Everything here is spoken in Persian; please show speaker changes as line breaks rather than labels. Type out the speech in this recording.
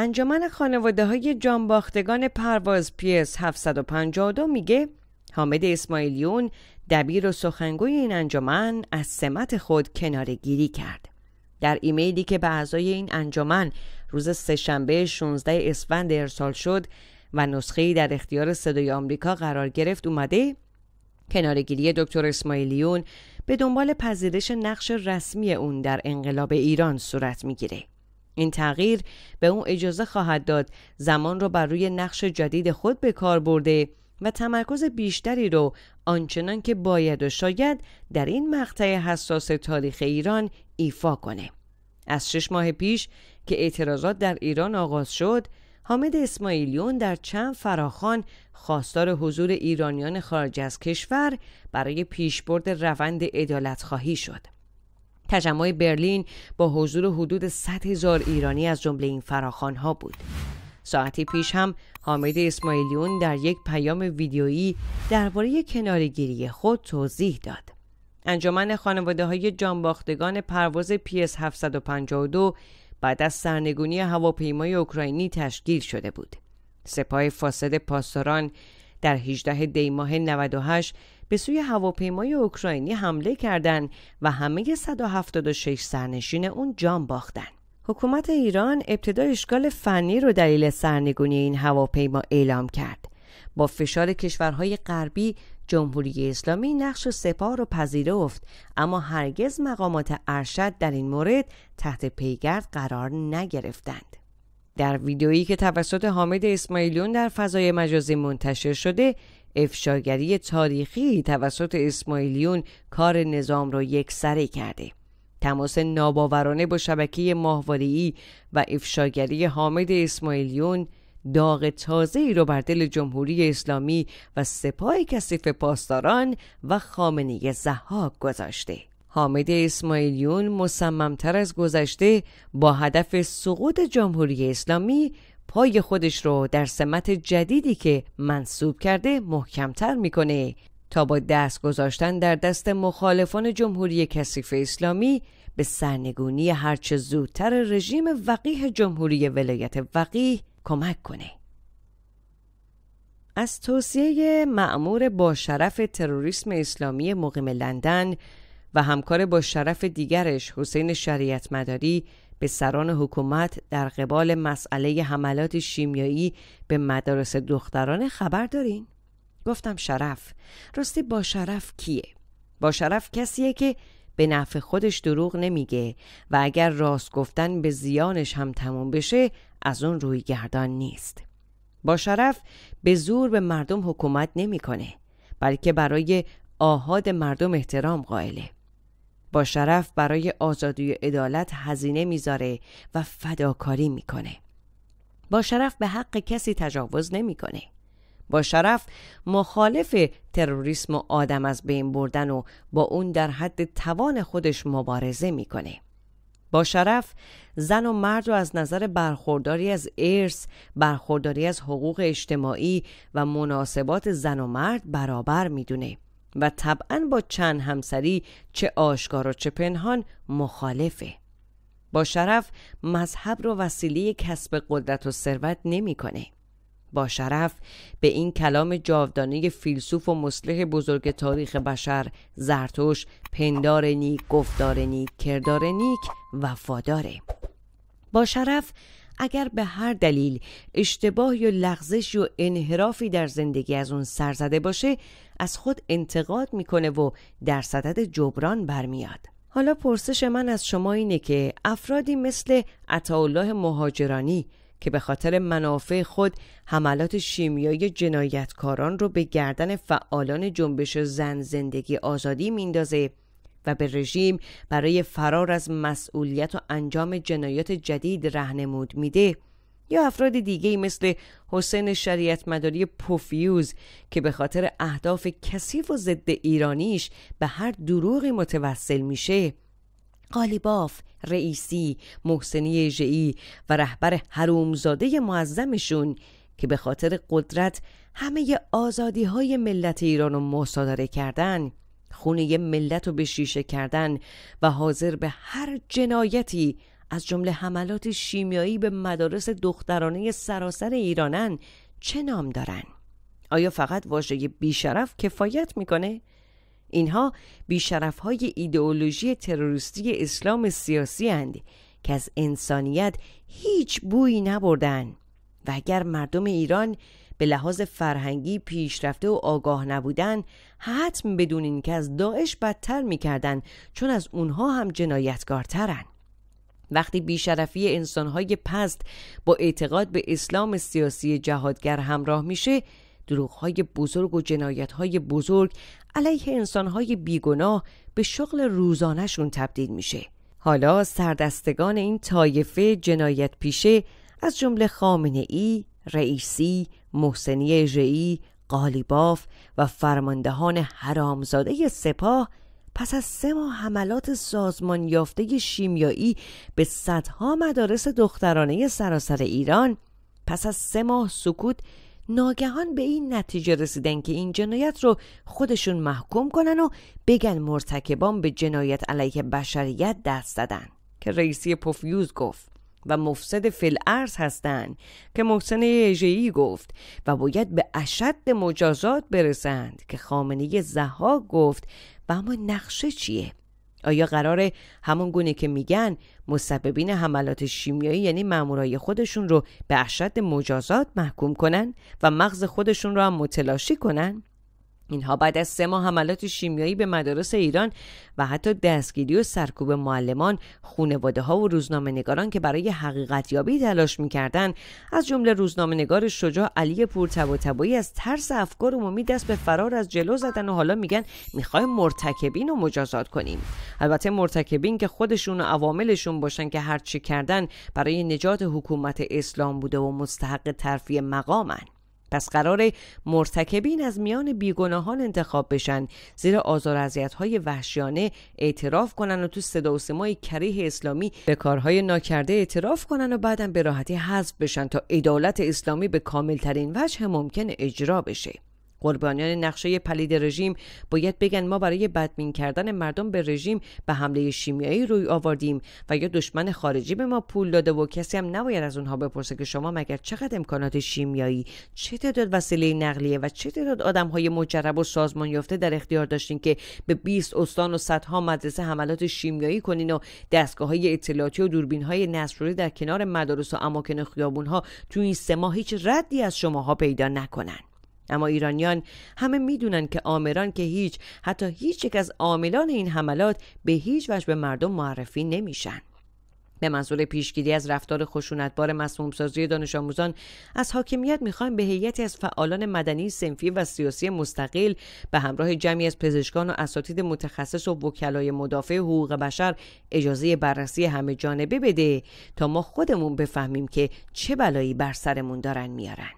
انجمن خانواده های جانباختگان پرواز پیس 752 میگه حامد اسماعیلیون دبیر و سخنگوی این انجمن از سمت خود کنارگیری کرد در ایمیلی که به اعضای این انجمن روز سهشنبه 16 اسفند ارسال شد و نسخه در اختیار صدای آمریکا قرار گرفت اومده کنارگیری دکتر اسماعیلیون به دنبال پذیرش نقش رسمی اون در انقلاب ایران صورت میگیره این تغییر به او اجازه خواهد داد زمان را بر روی نقش جدید خود به کار برده و تمرکز بیشتری رو آنچنان که باید و شاید در این مقطع حساس تاریخ ایران ایفا کنه. از شش ماه پیش که اعتراضات در ایران آغاز شد، حامد اسماعیلیون در چند فراخان خواستار حضور ایرانیان خارج از کشور برای پیشبرد روند خواهی شد. تجمع برلین با حضور حدود 100 هزار ایرانی از جمله این ها بود. ساعتی پیش هم حامد اسماعیلیون در یک پیام ویدیویی درباره کنارگیری خود توضیح داد. انجمن خانواده های جانباختگان پرواز پیس 752 بعد از سرنگونی هواپیمای اوکراینی تشکیل شده بود. سپاه فاسد پاسداران در 18 دی ماه 98 به سوی هواپیمای اوکراینی حمله کردند و همه 176 سرنشین اون جان باختند. حکومت ایران ابتدا اشکال فنی رو دلیل سرنگونی این هواپیما اعلام کرد. با فشار کشورهای غربی جمهوری اسلامی نقش سپاه رو پذیرفت اما هرگز مقامات ارشد در این مورد تحت پیگرد قرار نگرفتند. در ویدیویی که توسط حامد اسماعیلیون در فضای مجازی منتشر شده افشاگری تاریخی توسط اسماعیلیون کار نظام را یکسره کرده تماس ناباورانه با شبکه ماهوارهای و افشاگری حامد اسماعیلیون داغ تازه ای را بر دل جمهوری اسلامی و سپاه کثیف پاسداران و خامنی زحاک گذاشته حامد اسماعیلیون مصممتر از گذشته با هدف سقوط جمهوری اسلامی پای خودش رو در سمت جدیدی که منصوب کرده محکمتر میکنه تا با دست گذاشتن در دست مخالفان جمهوری کثیف اسلامی به سرنگونی هرچه زودتر رژیم وقیه جمهوری ولایت وقیه کمک کنه. از توصیه معمور با شرف تروریسم اسلامی مقیم لندن و همکار با شرف دیگرش حسین شریعت مداری به سران حکومت در قبال مسئله حملات شیمیایی به مدارس دختران خبر دارین؟ گفتم شرف راستی با شرف کیه؟ با شرف کسیه که به نفع خودش دروغ نمیگه و اگر راست گفتن به زیانش هم تموم بشه از اون روی گردان نیست با شرف به زور به مردم حکومت نمیکنه بلکه برای آهاد مردم احترام قائله با شرف برای آزادی و عدالت هزینه میذاره و فداکاری میکنه با شرف به حق کسی تجاوز نمیکنه با شرف مخالف تروریسم و آدم از بین بردن و با اون در حد توان خودش مبارزه میکنه با شرف زن و مرد رو از نظر برخورداری از ارث، برخورداری از حقوق اجتماعی و مناسبات زن و مرد برابر میدونه. و طبعا با چند همسری چه آشکار و چه پنهان مخالفه با شرف مذهب رو وسیله کسب قدرت و ثروت نمیکنه با شرف به این کلام جاودانه فیلسوف و مصلح بزرگ تاریخ بشر زرتوش پندار نیک گفتار نیک کردار نیک وفاداره با شرف اگر به هر دلیل اشتباه یا لغزش یا انحرافی در زندگی از اون سر زده باشه از خود انتقاد میکنه و در صدد جبران برمیاد حالا پرسش من از شما اینه که افرادی مثل عطاالله مهاجرانی که به خاطر منافع خود حملات شیمیایی جنایتکاران رو به گردن فعالان جنبش زن زندگی آزادی میندازه و به رژیم برای فرار از مسئولیت و انجام جنایات جدید رهنمود میده یا افراد دیگه مثل حسین شریعت مداری پوفیوز که به خاطر اهداف کثیف و ضد ایرانیش به هر دروغی متوسل میشه قالیباف، رئیسی، محسنی جعی و رهبر حرومزاده معظمشون که به خاطر قدرت همه آزادی های ملت ایران رو مصادره کردن خونه ی ملت رو به شیشه کردن و حاضر به هر جنایتی از جمله حملات شیمیایی به مدارس دخترانه سراسر ایرانن چه نام دارن؟ آیا فقط واژه بیشرف کفایت میکنه؟ اینها بیشرف های ایدئولوژی تروریستی اسلام سیاسی هند که از انسانیت هیچ بویی نبردن و اگر مردم ایران به لحاظ فرهنگی پیشرفته و آگاه نبودن حتم بدون که از داعش بدتر میکردن چون از اونها هم جنایتگارترن وقتی بیشرفی انسانهای پست با اعتقاد به اسلام سیاسی جهادگر همراه میشه دروغهای بزرگ و جنایتهای بزرگ علیه انسانهای بیگناه به شغل روزانهشون تبدیل میشه حالا سردستگان این طایفه جنایت پیشه از جمله خامنه ای، رئیسی، محسنی ژعی، قالیباف و فرماندهان حرامزاده سپاه پس از سه ماه حملات سازمان یافته شیمیایی به صدها مدارس دخترانه سراسر ایران پس از سه ماه سکوت ناگهان به این نتیجه رسیدن که این جنایت رو خودشون محکوم کنن و بگن مرتکبان به جنایت علیه بشریت دست دادن که رئیسی پوفیوز گفت و مفسد فلعرز هستند که محسن ایجهی گفت و باید به اشد مجازات برسند که خامنه زها گفت و اما نقشه چیه؟ آیا قرار همون گونه که میگن مسببین حملات شیمیایی یعنی مامورای خودشون رو به اشد مجازات محکوم کنن و مغز خودشون رو هم متلاشی کنن؟ اینها بعد از سه ماه حملات شیمیایی به مدارس ایران و حتی دستگیری و سرکوب معلمان، خونواده ها و روزنامه نگاران که برای حقیقت یابی تلاش میکردند، از جمله روزنامه نگار شجاع علی پورتباتبایی از ترس افکار عمومی دست به فرار از جلو زدن و حالا میگن میخوایم مرتکبین رو مجازات کنیم. البته مرتکبین که خودشون و عواملشون باشن که هرچی کردن برای نجات حکومت اسلام بوده و مستحق ترفی مقامن. پس قرار مرتکبین از میان بیگناهان انتخاب بشن زیرا آزار های وحشیانه اعتراف کنن و تو صدا و سمای کریه اسلامی به کارهای ناکرده اعتراف کنن و بعدم به راحتی حذف بشن تا عدالت اسلامی به کاملترین وجه ممکن اجرا بشه قربانیان نقشه پلید رژیم باید بگن ما برای بدبین کردن مردم به رژیم به حمله شیمیایی روی آوردیم و یا دشمن خارجی به ما پول داده و کسی هم نباید از اونها بپرسه که شما مگر چقدر امکانات شیمیایی چه تعداد وسیله نقلیه و چه تعداد های مجرب و سازمان یافته در اختیار داشتین که به 20 استان و صدها مدرسه حملات شیمیایی کنین و دستگاه های اطلاعاتی و دوربین های نصروری در کنار مدارس و اماکن خیابون ها تو این سه ماه هیچ ردی از شماها پیدا نکنن اما ایرانیان همه میدونن که آمران که هیچ حتی هیچ یک از عاملان این حملات به هیچ وجه به مردم معرفی نمیشن به منظور پیشگیری از رفتار خشونتبار سازی دانش آموزان از حاکمیت میخوایم به هیئتی از فعالان مدنی سنفی و سیاسی مستقل به همراه جمعی از پزشکان و اساتید متخصص و وکلای مدافع حقوق بشر اجازه بررسی همه جانبه بده تا ما خودمون بفهمیم که چه بلایی بر سرمون دارن میارن